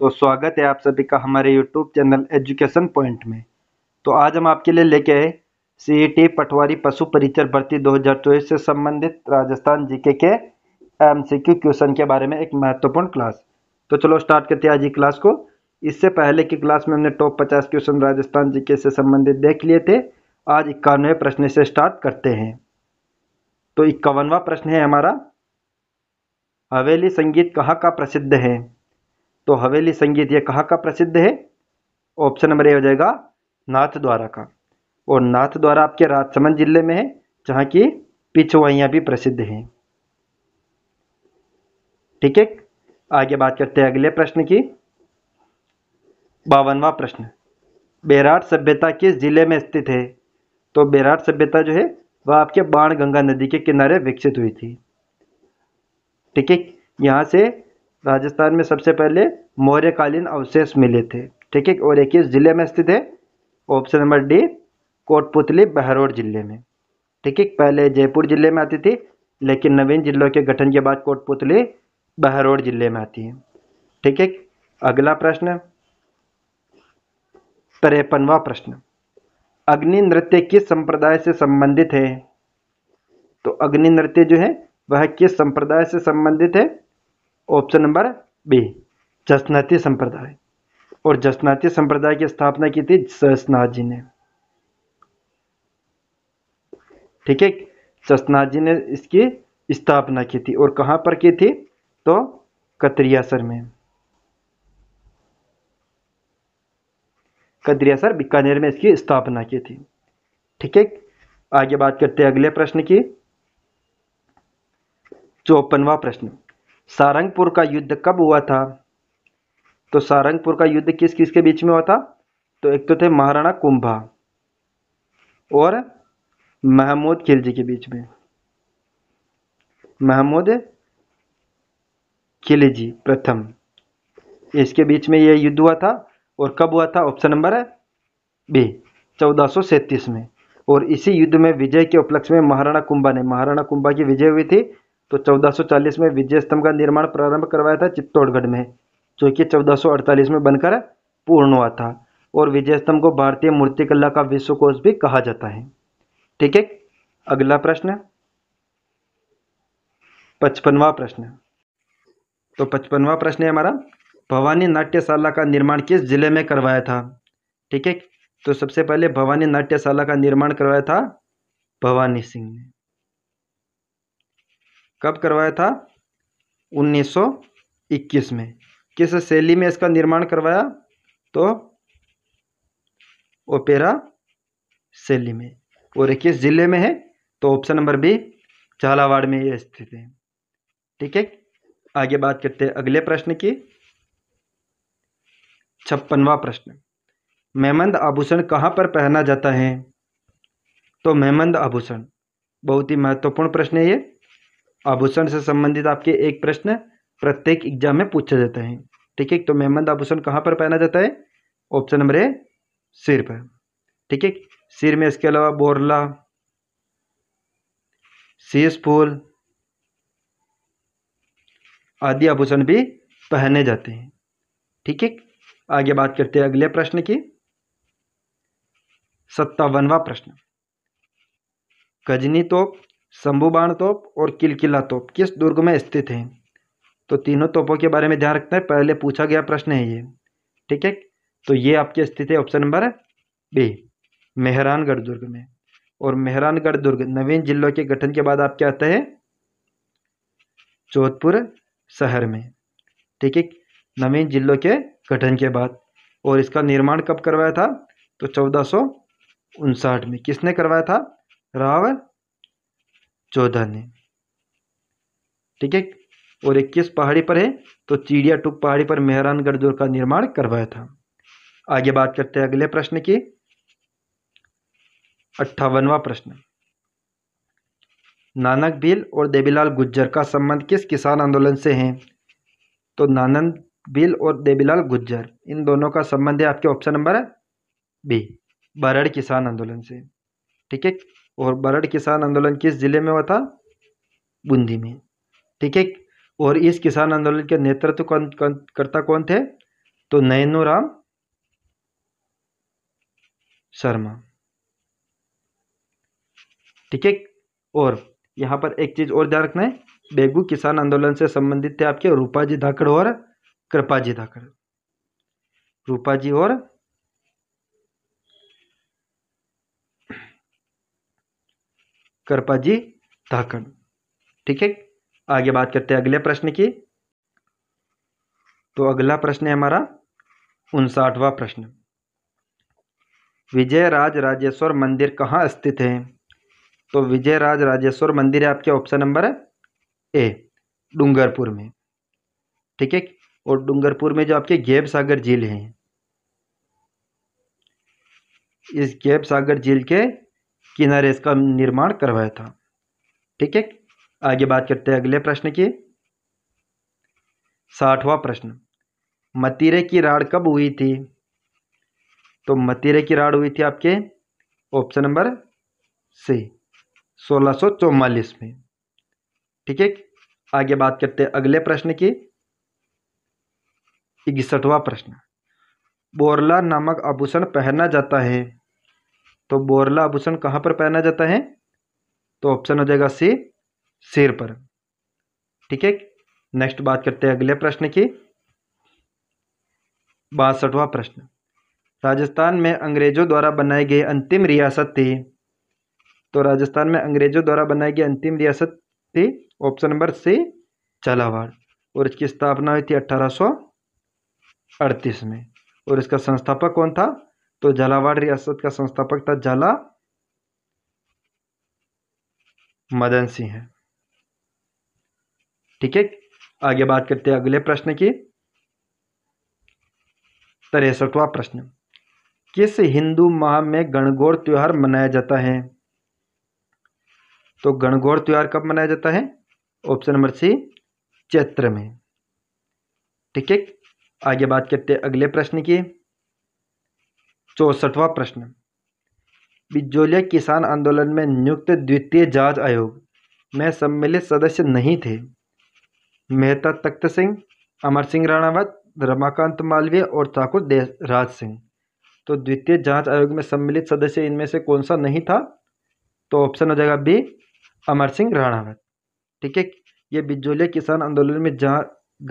तो स्वागत है आप सभी का हमारे यूट्यूब चैनल एजुकेशन पॉइंट में तो आज हम आपके लिए लेके आए सी e पटवारी पशु परिचर भर्ती चौबीस से संबंधित राजस्थान जीके के क्यू क्वेश्चन के बारे में एक महत्वपूर्ण क्लास तो चलो स्टार्ट करते हैं आज की क्लास को इससे पहले की क्लास में हमने टॉप पचास क्वेश्चन राजस्थान जीके से संबंधित देख लिए थे आज इक्यानवे प्रश्न से स्टार्ट करते हैं तो इक्यावनवा प्रश्न है हमारा हवेली संगीत कहाँ का प्रसिद्ध है तो हवेली संगीत यह कहाँ का प्रसिद्ध है ऑप्शन नंबर ए हो जाएगा नाथ द्वारा का और नाथ द्वारा आपके राजसमंद जिले में है जहाँ की पिछवाइयाँ भी प्रसिद्ध हैं ठीक है आगे बात करते हैं अगले प्रश्न की बावनवा प्रश्न बेराट सभ्यता किस जिले में स्थित है तो बेराट सभ्यता जो है वह आपके बाण गंगा नदी के किनारे विकसित हुई थी ठीक है यहाँ से राजस्थान में सबसे पहले मौर्यकालीन अवशेष मिले थे ठीक है और एक ज़िले में स्थित है option number D Kotputli Behror जिले में ठीक है पहले जयपुर जिले में आती थी लेकिन नवीन जिलों के गठन के बाद कोटपुतली बहरोड जिले में आती है ठीक है अगला प्रश्न तिरपनवा प्रश्न अग्नि नृत्य किस संप्रदाय से संबंधित है तो अग्नि नृत्य जो है वह किस संप्रदाय से संबंधित है ऑप्शन नंबर बी जसनाती संप्रदाय और जसनाती संप्रदाय की स्थापना की थी जसनाथ जी ने ठीक है जसनाथ जी ने इसकी स्थापना की थी और कहां पर की थी तो कतरियासर में कतरियासर बीकानेर में इसकी स्थापना की थी ठीक है आगे बात करते हैं अगले प्रश्न की चौपनवा प्रश्न सारंगपुर का युद्ध कब हुआ था तो सारंगपुर का युद्ध किस किस के बीच में हुआ था तो एक तो थे महाराणा कुंभा और महमूद खिलजी के बीच में महमूद खिलजी प्रथम इसके बीच में यह युद्ध हुआ था और कब हुआ था ऑप्शन नंबर बी चौदह में और इसी युद्ध में विजय के उपलक्ष्य में महाराणा कुंभा ने महाराणा कुंभा की विजय हुई थी तो 1440 में विजय स्तंभ का निर्माण प्रारंभ करवाया था चित्तौड़गढ़ में जो कि 1448 में बनकर पूर्ण हुआ था और विजय स्तंभ को भारतीय मूर्तिकला का विश्वकोश भी कहा जाता है ठीक है अगला प्रश्न पचपनवा प्रश्न तो पचपनवा प्रश्न है हमारा भवानी नाट्यशाला का निर्माण किस जिले में करवाया था ठीक है तो सबसे पहले भवानी नाट्यशाला का निर्माण करवाया था भवानी सिंह ने कब करवाया था 1921 में किस शैली में इसका निर्माण करवाया तो ओपेरा शैली में और किस जिले में है तो ऑप्शन नंबर बी झालावाड़ में ये स्थित है ठीक है आगे बात करते हैं अगले प्रश्न की छप्पनवा प्रश्न मेहमंद आभूषण कहाँ पर पहना जाता है तो मेहमंद आभूषण बहुत ही महत्वपूर्ण प्रश्न है ये आभूषण से संबंधित आपके एक प्रश्न प्रत्येक एग्जाम में पूछा जाता है ठीक है तो मेहमद आभूषण कहाँ पर पहना जाता है ऑप्शन नंबर ए सिर पर ठीक है सिर में इसके अलावा बोरला शीश फूल आदि आभूषण भी पहने जाते हैं ठीक है आगे बात करते हैं अगले प्रश्न की सत्तावनवा प्रश्न गजनी तोप शंभुबाण तोप और किलकिला तोप किस दुर्ग में स्थित है तो तीनों तोपों के बारे में ध्यान रखना है पहले पूछा गया प्रश्न है ये ठीक है तो ये आपके स्थित है ऑप्शन नंबर बी मेहरानगढ़ दुर्ग में और मेहरानगढ़ दुर्ग नवीन जिलों के गठन के बाद आप क्या आता है जोधपुर शहर में ठीक है नवीन जिलों के गठन के बाद और इसका निर्माण कब करवाया था तो चौदह में किसने करवाया था राव चौदह ने ठीक है और इक्कीस पहाड़ी पर है तो चिड़िया टुक पहाड़ी पर मेहरानगढ़ दुर्ग का निर्माण करवाया था आगे बात करते हैं अगले प्रश्न की अट्ठावनवा प्रश्न नानक भील और देवीलाल गुज्जर का संबंध किस किसान आंदोलन से है तो नानंद भील और देवीलाल गुज्जर इन दोनों का संबंध है आपके ऑप्शन नंबर बी बरड़ किसान आंदोलन से ठीक है और बरड किसान आंदोलन किस ज़िले में हुआ था बूंदी में ठीक है और इस किसान आंदोलन के नेतृत्व कौन, कौन करता कौन थे तो नैनू राम शर्मा ठीक है और यहाँ पर एक चीज़ और ध्यान रखना है बेगू किसान आंदोलन से संबंधित थे आपके रूपाजी धाकड़ और कृपाजी धाकड़ रूपाजी और जी धाकड़ ठीक है आगे बात करते हैं अगले प्रश्न की तो अगला प्रश्न है हमारा उनसाठवा प्रश्न विजयराज राजेश्वर मंदिर कहाँ स्थित है तो विजयराज राजेश्वर मंदिर है आपके ऑप्शन नंबर है ए डूंगरपुर में ठीक है और डूंगरपुर में जो आपके गेब सागर झील है इस गेब सागर झील के किनारे इसका निर्माण करवाया था ठीक है आगे बात करते हैं अगले प्रश्न की साठवा प्रश्न मतीरे की राड कब हुई थी तो मतीरे की राड हुई थी आपके ऑप्शन नंबर सी सोलह में ठीक है आगे बात करते हैं अगले प्रश्न की इकसठवा प्रश्न बोरला नामक आभूषण पहना जाता है तो बोरला आभूषण कहाँ पर पहना जाता है तो ऑप्शन हो जाएगा सी सिर पर ठीक है नेक्स्ट बात करते हैं अगले प्रश्न की बासठवा प्रश्न राजस्थान में अंग्रेजों द्वारा बनाई गई अंतिम रियासत थी तो राजस्थान में अंग्रेजों द्वारा बनाई गई अंतिम रियासत थी ऑप्शन नंबर सी झालावाड़ और इसकी स्थापना हुई थी अठारह में और इसका संस्थापक कौन था तो झालावाड़ रियासत का संस्थापक था झाला मदन सिंह है ठीक है आगे बात करते हैं अगले प्रश्न की तिरसठवा प्रश्न किस हिंदू माह में गणगौर त्यौहार मनाया जाता है तो गणगौर त्यौहार कब मनाया जाता है ऑप्शन नंबर सी चैत्र में ठीक है आगे बात करते हैं अगले प्रश्न की चौसठवा प्रश्न बिजोलिया किसान आंदोलन में नियुक्त द्वितीय जांच आयोग में सम्मिलित सदस्य नहीं थे मेहता तख्त सिंह अमर सिंह राणावत रमाकांत मालवीय और ठाकुर राज सिंह तो द्वितीय जांच आयोग में सम्मिलित सदस्य इनमें से कौन सा नहीं था तो ऑप्शन हो जाएगा बी अमर सिंह राणावत ठीक है ये बिजोलिया किसान आंदोलन में जा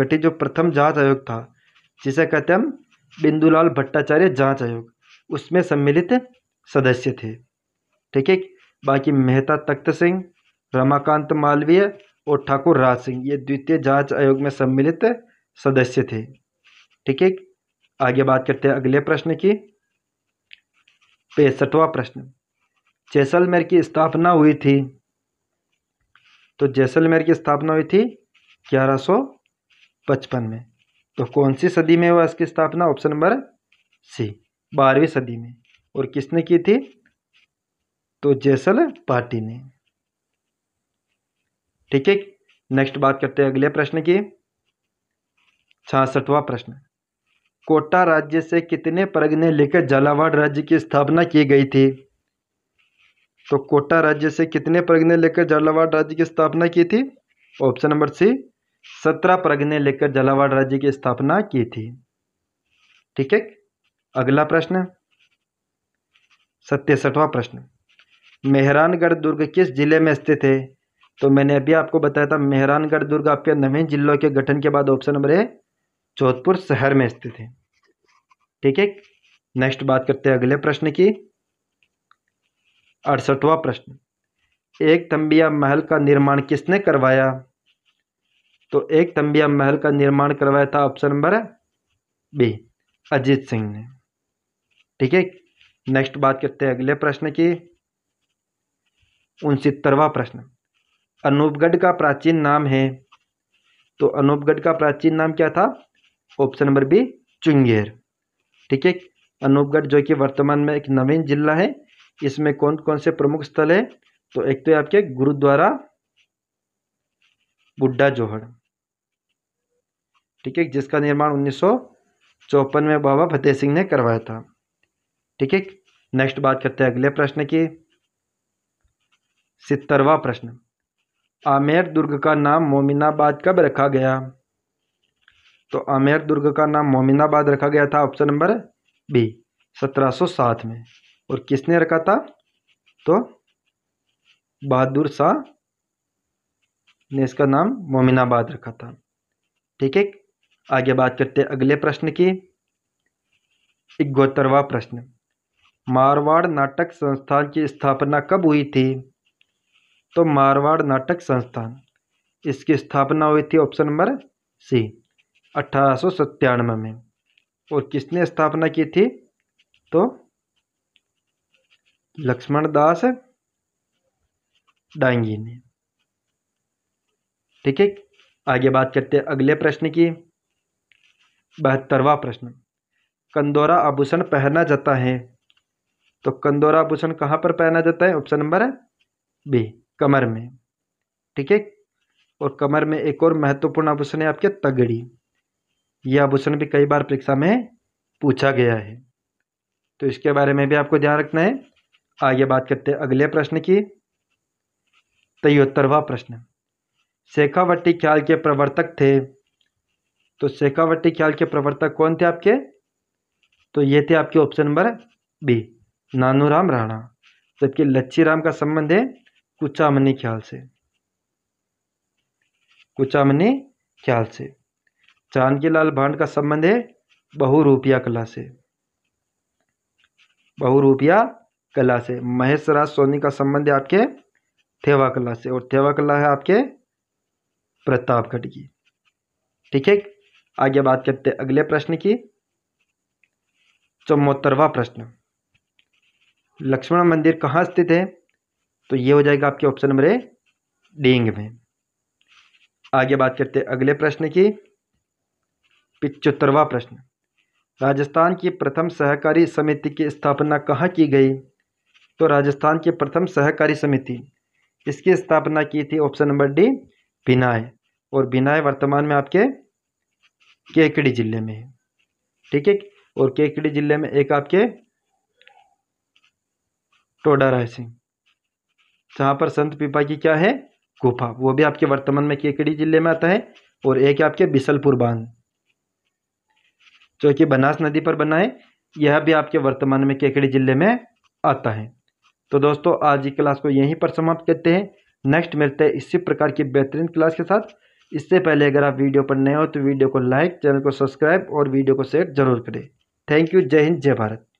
गठित जो प्रथम जांच आयोग था जिसे कहते हैं हम बिंदुलाल भट्टाचार्य जांच आयोग उसमें सम्मिलित सदस्य थे ठीक है बाकी मेहता तख्त सिंह रमाकांत मालवीय और ठाकुर राज सिंह ये द्वितीय जांच आयोग में सम्मिलित सदस्य थे ठीक है आगे बात करते हैं अगले प्रश्न की पैंसठवा प्रश्न जैसलमेर की स्थापना हुई थी तो जैसलमेर की स्थापना हुई थी ग्यारह सौ पचपन में तो कौन सी सदी में हुआ इसकी स्थापना ऑप्शन नंबर सी बारहवीं सदी में और किसने की थी तो जैसल पार्टी ने ठीक है नेक्स्ट बात करते हैं अगले प्रश्न की छियासठवा प्रश्न कोटा राज्य से कितने परगने लेकर झालावाड़ राज्य की स्थापना की गई थी तो कोटा राज्य से कितने परगने लेकर झालावाड़ राज्य की स्थापना की थी ऑप्शन नंबर सी सत्रह परगने लेकर झालावाड़ राज्य की स्थापना की थी ठीक है अगला प्रश्न सत्यसठवां प्रश्न मेहरानगढ़ दुर्ग किस जिले में स्थित है तो मैंने अभी आपको बताया था मेहरानगढ़ दुर्ग आपके नवीन जिलों के गठन के बाद ऑप्शन नंबर है जोधपुर शहर में स्थित है ठीक है नेक्स्ट बात करते हैं अगले प्रश्न की अड़सठवा प्रश्न एक तंबिया महल का निर्माण किसने करवाया तो एक तंबिया महल का निर्माण करवाया था option number B Ajit Singh ने ठीक है नेक्स्ट बात करते हैं अगले प्रश्न की उनसत्तरवा प्रश्न अनूपगढ़ का प्राचीन नाम है तो अनूपगढ़ का प्राचीन नाम क्या था ऑप्शन नंबर बी चुंगेर ठीक है अनूपगढ़ जो कि वर्तमान में एक नवीन जिला है इसमें कौन कौन से प्रमुख स्थल है तो एक तो आपके गुरुद्वारा बुड्ढा जोहड़ ठीक है जिसका निर्माण उन्नीस में बाबा फतेह सिंह ने करवाया था ठीक है नेक्स्ट बात करते हैं अगले प्रश्न की सितरवा प्रश्न आमेर दुर्ग का नाम मोमिनाबाद कब रखा गया तो आमेर दुर्ग का नाम मोमिनाबाद रखा गया था ऑप्शन नंबर बी 1707 में और किसने रखा था तो बहादुर शाह ने इसका नाम मोमिनाबाद रखा था ठीक है आगे बात करते हैं अगले प्रश्न की इकोत्तरवा प्रश्न मारवाड़ नाटक संस्थान की स्थापना कब हुई थी तो मारवाड़ नाटक संस्थान इसकी स्थापना हुई थी ऑप्शन नंबर सी अठारह में और किसने स्थापना की थी तो लक्ष्मण दास डांगी ने ठीक है आगे बात करते हैं अगले प्रश्न की बहत्तरवा प्रश्न कंदोरा आभूषण पहना जाता है तो कंदोरा आभूषण कहाँ पर पहना जाता है ऑप्शन नंबर बी कमर में ठीक है और कमर में एक और महत्वपूर्ण आभूषण है आपके तगड़ी यह आभूषण भी कई बार परीक्षा में पूछा गया है तो इसके बारे में भी आपको ध्यान रखना है आगे बात करते हैं अगले प्रश्न की तयोत्तरवा प्रश्न शेखावटी ख्याल के प्रवर्तक थे तो शेखावटी ख्याल के प्रवर्तक कौन थे आपके तो ये थे आपके option number B Nanuram Rana जबकि राम का संबंध है कुचामनी ख्याल से कुचामनी ख्याल से जानकीलाल भांड का संबंध है बहुरूपिया कला से बहुरूपिया कला से महेश राज सोनी का संबंध है आपके थेवा कला से और थेवा कला है आपके प्रतापगढ़ की ठीक है आगे बात करते हैं अगले प्रश्न की चौहत्तरवा प्रश्न लक्ष्मण मंदिर कहाँ स्थित है तो ये हो जाएगा आपके ऑप्शन नंबर ए डेंग में आगे बात करते हैं अगले प्रश्न की पिचहत्तरवा प्रश्न राजस्थान की प्रथम सहकारी समिति की स्थापना कहाँ की गई तो राजस्थान की प्रथम सहकारी समिति इसकी स्थापना की थी ऑप्शन नंबर डी बिनाय और बिनाय वर्तमान में आपके केकड़ी जिले में है ठीक है और केकड़ी जिले में एक आपके टोडा राय सिंह जहाँ पर संत पीपा की क्या है गुफा वो भी आपके वर्तमान में केकड़ी जिले में आता है और एक है आपके बिसलपुर बांध जो कि बनास नदी पर बना है यह भी आपके वर्तमान में केकड़ी जिले में आता है तो दोस्तों आज की क्लास को यहीं पर समाप्त करते हैं नेक्स्ट मिलते हैं इसी प्रकार की बेहतरीन क्लास के साथ इससे पहले अगर आप वीडियो पर नए हो तो वीडियो को लाइक चैनल को सब्सक्राइब और वीडियो को शेयर जरूर करें थैंक यू जय हिंद जय भारत